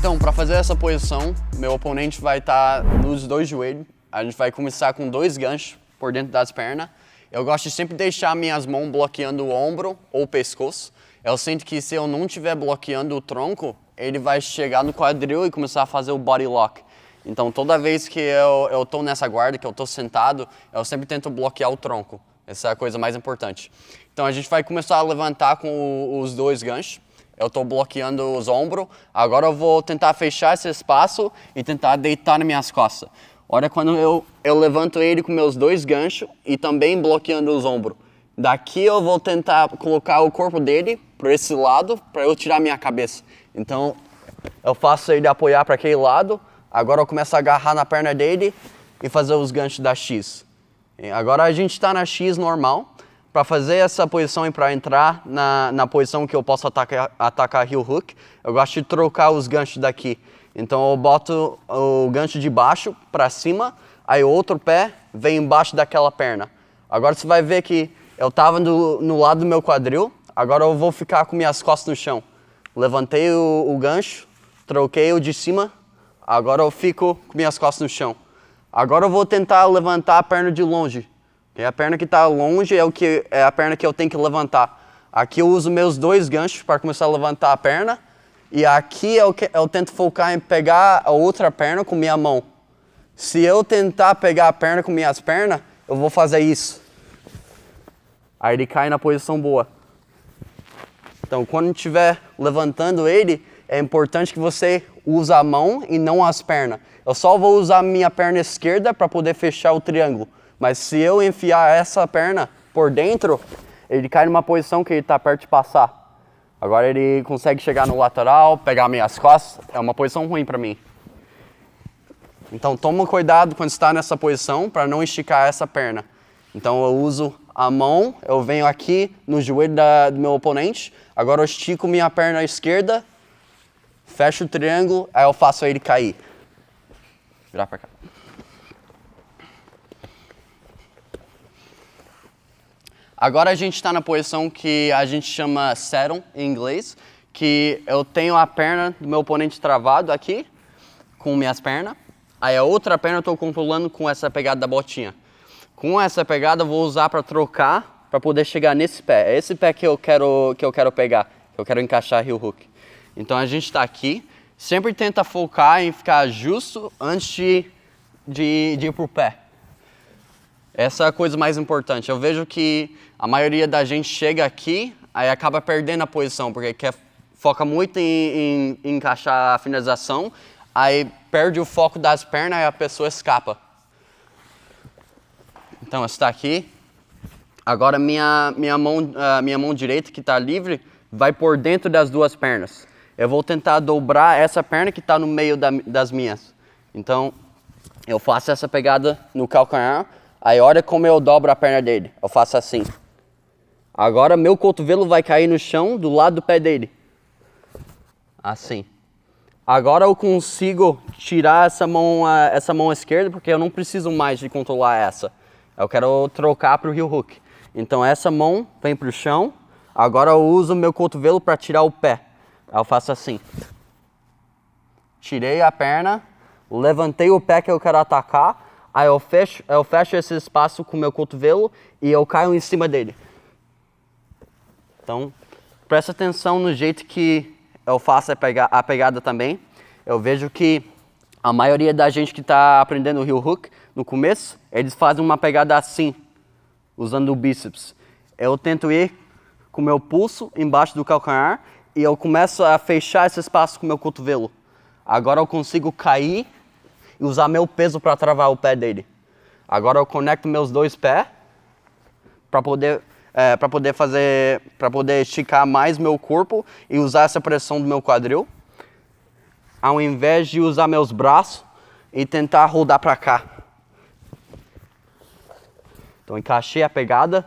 Então, para fazer essa posição, meu oponente vai estar tá nos dois joelhos. A gente vai começar com dois ganchos por dentro das pernas. Eu gosto de sempre deixar minhas mãos bloqueando o ombro ou o pescoço. Eu sinto que se eu não estiver bloqueando o tronco, ele vai chegar no quadril e começar a fazer o body lock. Então, toda vez que eu, estou nessa guarda, que eu estou sentado, eu sempre tento bloquear o tronco. Essa é a coisa mais importante. Então, a gente vai começar a levantar com o, os dois ganchos eu estou bloqueando os ombros, agora eu vou tentar fechar esse espaço e tentar deitar nas minhas costas. Olha quando eu, eu levanto ele com meus dois ganchos e também bloqueando os ombros. Daqui eu vou tentar colocar o corpo dele para esse lado para eu tirar minha cabeça. Então eu faço ele apoiar para aquele lado, agora eu começo a agarrar na perna dele e fazer os ganchos da X. Agora a gente está na X normal, para fazer essa posição e para entrar na, na posição que eu posso atacar, atacar heel hook, eu gosto de trocar os ganchos daqui. Então eu boto o gancho de baixo para cima, aí o outro pé vem embaixo daquela perna. Agora você vai ver que eu estava no, no, lado do meu quadril, agora eu vou ficar com minhas costas no chão. Levantei o, o gancho, troquei o de cima, agora eu fico com minhas costas no chão. Agora eu vou tentar levantar a perna de longe. Okay? A perna que está longe é, o que, é a perna que eu tenho que levantar. Aqui eu uso meus dois ganchos para começar a levantar a perna. E aqui é eu, eu tento focar em pegar a outra perna com minha mão. Se eu tentar pegar a perna com minhas pernas, eu vou fazer isso. Aí ele cai na posição boa. Então, quando estiver levantando ele, é importante que você use a mão e não as pernas. Eu só vou usar minha perna esquerda para poder fechar o triângulo. Mas se eu enfiar essa perna por dentro, ele cai numa posição que ele está perto de passar. Agora ele consegue chegar no lateral, pegar minhas costas. É uma posição ruim para mim. Então toma cuidado quando está nessa posição para não esticar essa perna. Então eu uso a mão, eu venho aqui no joelho da, do meu oponente. Agora eu estico minha perna esquerda, fecho o triângulo, aí eu faço ele cair. Virar para cá. Agora a gente está na posição que a gente chama saddle em inglês, que eu tenho a perna do meu oponente travado aqui, com minhas pernas, aí a outra perna eu estou controlando com essa pegada da botinha. Com essa pegada eu vou usar para trocar, para poder chegar nesse pé. É esse pé que eu quero, que eu quero pegar, que eu quero encaixar heel hook. Então a gente está aqui, sempre tenta focar em ficar justo antes de, de, de ir para o pé. Essa é a coisa mais importante. Eu vejo que a maioria da gente chega aqui, aí acaba perdendo a posição, porque quer, foca muito em, em, em encaixar a finalização, aí perde o foco das pernas e a pessoa escapa. Então, está aqui. Agora, minha, minha, mão, minha mão direita, que está livre, vai por dentro das duas pernas. Eu vou tentar dobrar essa perna que está no meio da, das minhas. Então, eu faço essa pegada no calcanhar Aí olha como eu dobro a perna dele. Eu faço assim. Agora meu cotovelo vai cair no chão do lado do pé dele. Assim. Agora eu consigo tirar essa mão, essa mão esquerda, porque eu não preciso mais de controlar essa. Eu quero trocar para o heel hook. Então essa mão vem para o chão. Agora eu uso meu cotovelo para tirar o pé. Eu faço assim. Tirei a perna, levantei o pé que eu quero atacar Aí eu fecho, eu fecho esse espaço com meu cotovelo e eu caio em cima dele. Então, presta atenção no jeito que eu faço a, pega a pegada também. Eu vejo que a maioria da gente que está aprendendo o heel hook no começo, eles fazem uma pegada assim, usando o bíceps. Eu tento ir com meu pulso embaixo do calcanhar e eu começo a fechar esse espaço com meu cotovelo. Agora eu consigo cair e usar meu peso para travar o pé dele. Agora eu conecto meus dois pés para poder é, para poder fazer para poder esticar mais meu corpo e usar essa pressão do meu quadril, ao invés de usar meus braços e tentar rodar para cá. Então encaixei a pegada,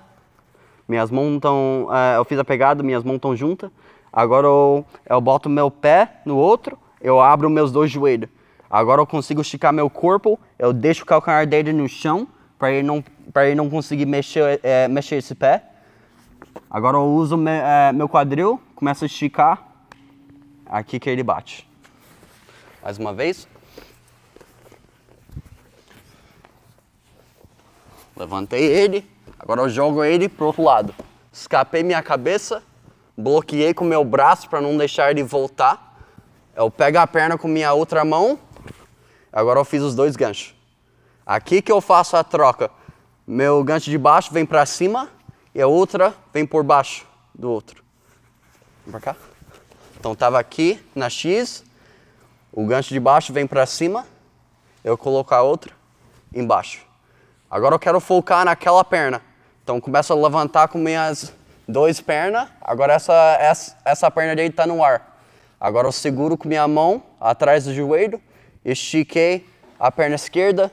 minhas mãos estão, é, eu fiz a pegada, minhas mãos estão juntas. Agora eu, eu boto meu pé no outro, eu abro meus dois joelhos. Agora eu consigo esticar meu corpo, eu deixo o calcanhar dele no chão para ele não para ele não conseguir mexer é, mexer esse pé. Agora eu uso me, é, meu quadril, começo a esticar, aqui que ele bate. Mais uma vez. Levantei ele, agora eu jogo ele pro outro lado. Escapei minha cabeça, bloqueei com meu braço para não deixar ele voltar. Eu pego a perna com minha outra mão Agora eu fiz os dois ganchos. Aqui que eu faço a troca. Meu gancho de baixo vem para cima e a outra vem por baixo do outro. Para cá. Então tava aqui na X, o gancho de baixo vem para cima, eu coloco a outra embaixo. Agora eu quero focar naquela perna. Então começo a levantar com minhas duas pernas. Agora essa, essa, essa perna dele está no ar. Agora eu seguro com minha mão atrás do joelho estiquei a perna esquerda,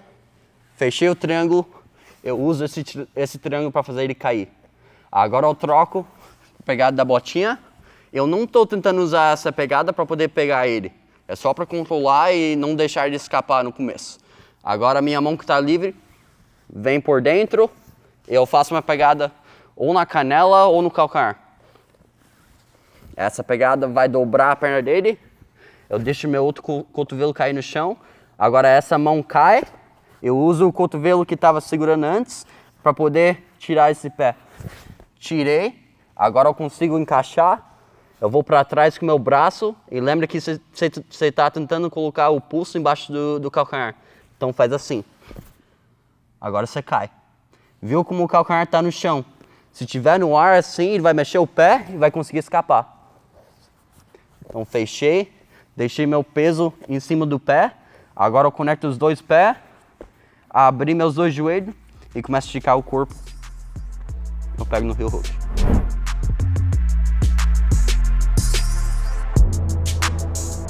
fechei o triângulo, eu uso esse, esse triângulo para fazer ele cair. Agora eu troco a pegada da botinha. Eu não estou tentando usar essa pegada para poder pegar ele. É só para controlar e não deixar ele escapar no começo. Agora a minha mão que está livre vem por dentro. Eu faço uma pegada ou na canela ou no calcanhar. Essa pegada vai dobrar a perna dele eu deixo meu outro co cotovelo cair no chão. Agora essa mão cai, eu uso o cotovelo que estava segurando antes para poder tirar esse pé. Tirei, agora eu consigo encaixar. Eu vou para trás com o meu braço e lembra que você está tentando colocar o pulso embaixo do, do calcanhar. Então faz assim. Agora você cai. Viu como o calcanhar está no chão? Se tiver no ar assim, ele vai mexer o pé e vai conseguir escapar. Então fechei, Deixei meu peso em cima do pé. Agora eu conecto os dois pés, abri meus dois joelhos e começo a esticar o corpo. Eu pego no heel hook.